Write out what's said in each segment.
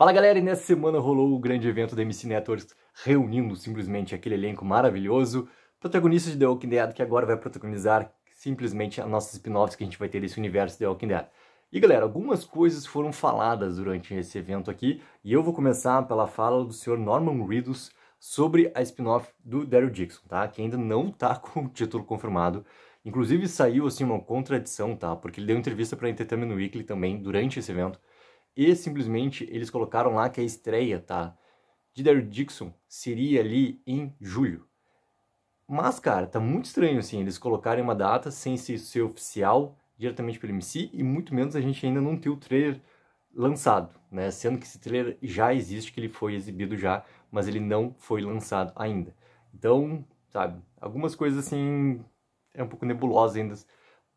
Fala galera, e nessa semana rolou o grande evento da MC Networks, reunindo simplesmente aquele elenco maravilhoso, protagonista de The Walking Dead, que agora vai protagonizar simplesmente as nossas spin-offs que a gente vai ter desse universo The Walking Dead. E galera, algumas coisas foram faladas durante esse evento aqui, e eu vou começar pela fala do senhor Norman Reedus sobre a spin-off do Daryl Dixon, tá? Que ainda não tá com o título confirmado. Inclusive saiu assim uma contradição, tá? Porque ele deu entrevista para Entertainment Weekly também durante esse evento, e simplesmente eles colocaram lá que a estreia, tá? De Daryl Dixon seria ali em julho. Mas, cara, tá muito estranho, assim, eles colocarem uma data sem ser oficial diretamente pelo MC e muito menos a gente ainda não ter o trailer lançado, né? Sendo que esse trailer já existe, que ele foi exibido já, mas ele não foi lançado ainda. Então, sabe, algumas coisas assim é um pouco nebulosa ainda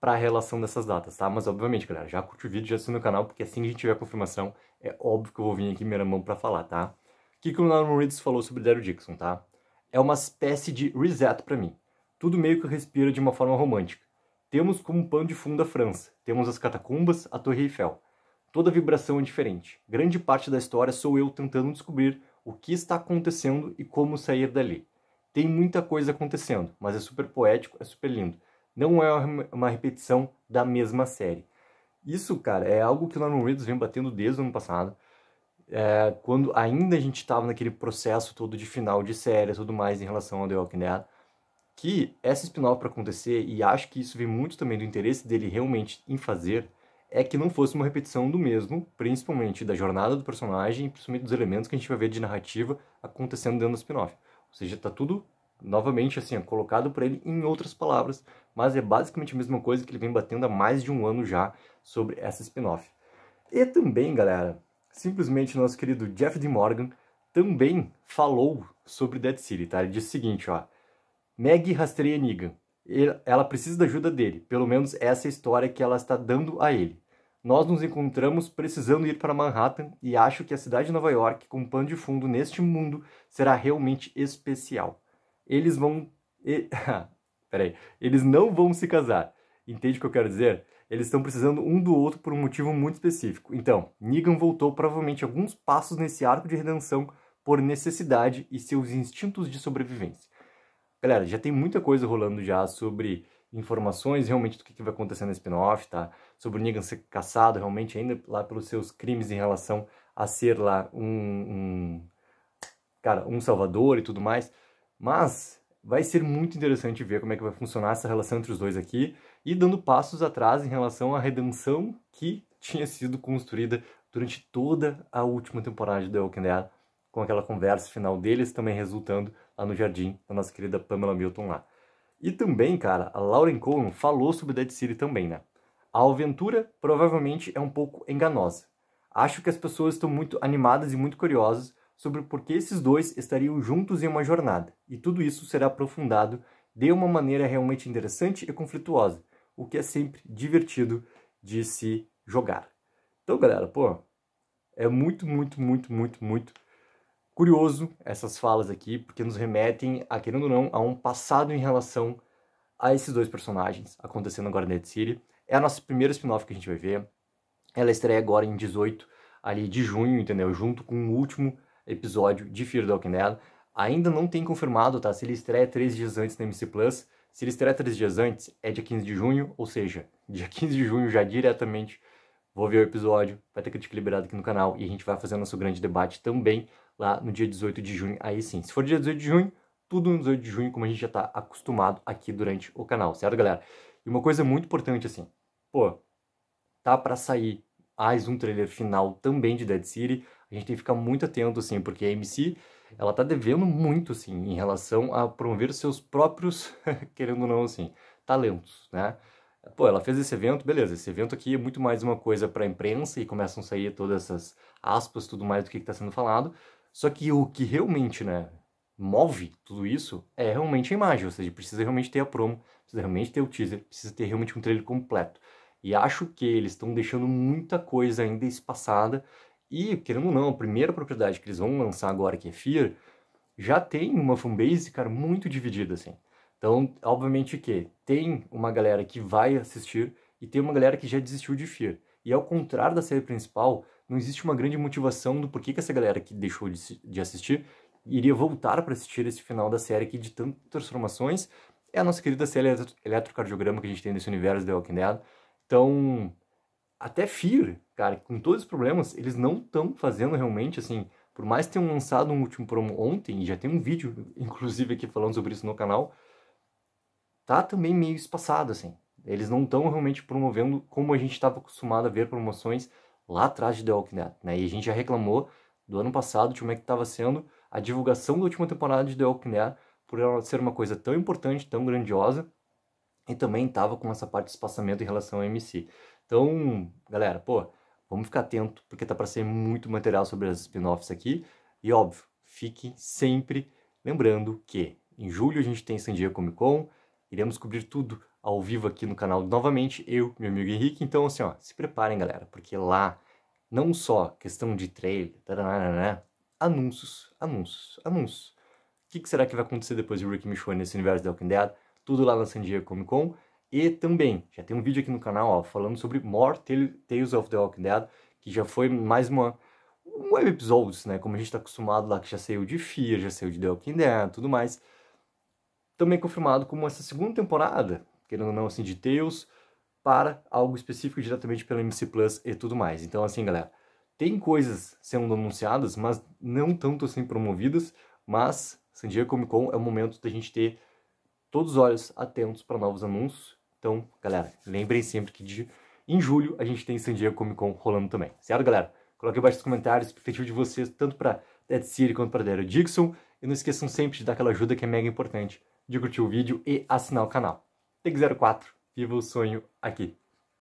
para a relação dessas datas, tá? Mas obviamente, galera, já curte o vídeo, já assina o canal, porque assim que a gente tiver a confirmação, é óbvio que eu vou vir aqui em primeira mão para falar, tá? O que, que o Norman Reedus falou sobre Daryl Dixon, tá? É uma espécie de reset para mim. Tudo meio que respira de uma forma romântica. Temos como pano de fundo a França, temos as catacumbas, a Torre Eiffel. Toda vibração é diferente. Grande parte da história sou eu tentando descobrir o que está acontecendo e como sair dali. Tem muita coisa acontecendo, mas é super poético, é super lindo não é uma repetição da mesma série. Isso, cara, é algo que o Norman Reedus vem batendo desde o ano passado, é, quando ainda a gente estava naquele processo todo de final de série e tudo mais em relação ao The Walking Dead, que essa spin-off para acontecer, e acho que isso vem muito também do interesse dele realmente em fazer, é que não fosse uma repetição do mesmo, principalmente da jornada do personagem, principalmente dos elementos que a gente vai ver de narrativa acontecendo dentro do spin-off. Ou seja, tá tudo novamente assim, colocado por ele em outras palavras, mas é basicamente a mesma coisa que ele vem batendo há mais de um ano já sobre essa spin-off. E também, galera, simplesmente nosso querido Jeff D. Morgan também falou sobre Dead City, tá? Ele disse o seguinte, ó, Maggie rastreia Negan, ela precisa da ajuda dele, pelo menos essa é a história que ela está dando a ele. Nós nos encontramos precisando ir para Manhattan e acho que a cidade de Nova York, com um pano de fundo neste mundo, será realmente especial eles vão. E... Peraí. Eles não vão se casar. Entende o que eu quero dizer? Eles estão precisando um do outro por um motivo muito específico. Então, Negan voltou provavelmente alguns passos nesse arco de redenção por necessidade e seus instintos de sobrevivência. Galera, já tem muita coisa rolando já sobre informações realmente do que, vai acontecer no spin-off, tá? Sobre o Negan ser caçado realmente ainda lá pelos seus crimes em relação a ser lá um, um cara, um salvador e tudo mais. Mas vai ser muito interessante ver como é que vai funcionar essa relação entre os dois aqui e dando passos atrás em relação à redenção que tinha sido construída durante toda a última temporada de The Walking Dead, com aquela conversa final deles também resultando lá no jardim da nossa querida Pamela Milton lá. E também, cara, a Lauren Cohen falou sobre Dead City também, né? A aventura provavelmente é um pouco enganosa. Acho que as pessoas estão muito animadas e muito curiosas sobre por que esses dois estariam juntos em uma jornada, e tudo isso será aprofundado de uma maneira realmente interessante e conflituosa, o que é sempre divertido de se jogar. Então, galera, pô, é muito, muito, muito, muito, muito curioso essas falas aqui, porque nos remetem, a, querendo ou não, a um passado em relação a esses dois personagens acontecendo agora na Dead City. É a nossa primeira spin-off que a gente vai ver. Ela estreia agora em 18 ali de junho, entendeu? Junto com o último episódio de Fear the Walking Dead. Ainda não tem confirmado, tá? Se ele estreia três dias antes da MC Plus. Se ele estreia três dias antes, é dia 15 de junho, ou seja, dia 15 de junho já diretamente vou ver o episódio, vai ter crítica liberada aqui no canal e a gente vai fazer nosso grande debate também lá no dia 18 de junho. Aí sim, se for dia 18 de junho, tudo no 18 de junho, como a gente já tá acostumado aqui durante o canal, certo, galera? E uma coisa muito importante assim, pô, tá para sair mais um trailer final também de Dead City a gente tem que ficar muito atento, assim, porque a MC, ela tá devendo muito, assim, em relação a promover seus próprios, querendo ou não, assim, talentos, né? Pô, ela fez esse evento, beleza, esse evento aqui é muito mais uma coisa para a imprensa e começam a sair todas essas aspas, tudo mais do que está sendo falado, só que o que realmente, né, move tudo isso é realmente a imagem, ou seja, precisa realmente ter a promo, precisa realmente ter o teaser, precisa ter realmente um trailer completo. E acho que eles estão deixando muita coisa ainda espaçada e, querendo ou não, a primeira propriedade que eles vão lançar agora, que é Fear, já tem uma fanbase, cara, muito dividida, assim. Então, obviamente que tem uma galera que vai assistir e tem uma galera que já desistiu de Fear. E ao contrário da série principal, não existe uma grande motivação do porquê que essa galera que deixou de, de assistir iria voltar para assistir esse final da série aqui de tantas transformações. É a nossa querida série eletrocardiograma que a gente tem nesse universo The Walking Dead. Então, até Fear, cara, com todos os problemas, eles não estão fazendo realmente assim. Por mais que tenham lançado um último promo ontem, e já tem um vídeo, inclusive, aqui falando sobre isso no canal, tá também meio espaçado, assim. Eles não estão realmente promovendo como a gente estava acostumado a ver promoções lá atrás de The Walking Dead, né? E a gente já reclamou do ano passado de como é que estava sendo a divulgação da última temporada de The Walking Dead, por ela ser uma coisa tão importante, tão grandiosa, e também estava com essa parte de espaçamento em relação ao MC. Então, galera, pô, vamos ficar atento, porque tá para ser muito material sobre as spin-offs aqui. E óbvio, fiquem sempre lembrando que em julho a gente tem San Diego Comic Con, iremos cobrir tudo ao vivo aqui no canal novamente, eu, meu amigo Henrique. Então, assim, ó, se preparem, galera, porque lá não só questão de trailer, taranana, anúncios, anúncios, anúncios. O que, que, será que vai acontecer depois de Rick Michonne nesse universo de Walking Dead? Tudo lá na San Diego Comic Con. E também, já tem um vídeo aqui no canal ó, falando sobre More Tales of the Walking Dead, que já foi mais uma, um web episódios, né? Como a gente está acostumado lá, que já saiu de Fear, já saiu de The Walking Dead, tudo mais. Também confirmado como essa segunda temporada, querendo ou não, assim, de Tales, para algo específico diretamente pela MC Plus e tudo mais. Então, assim, galera, tem coisas sendo anunciadas, mas não tanto assim promovidas, mas San Diego Comic Con é o momento da gente ter todos os olhos atentos para novos anúncios então, galera, lembrem sempre que de, em julho a gente tem San Diego Comic Con rolando também. Certo, galera? Coloque abaixo nos comentários a expectativa de vocês, tanto para Dead City quanto para Daryl Dixon. E não esqueçam sempre de dar aquela ajuda que é mega importante, de curtir o vídeo e assinar o canal. Tech 04, viva o sonho aqui!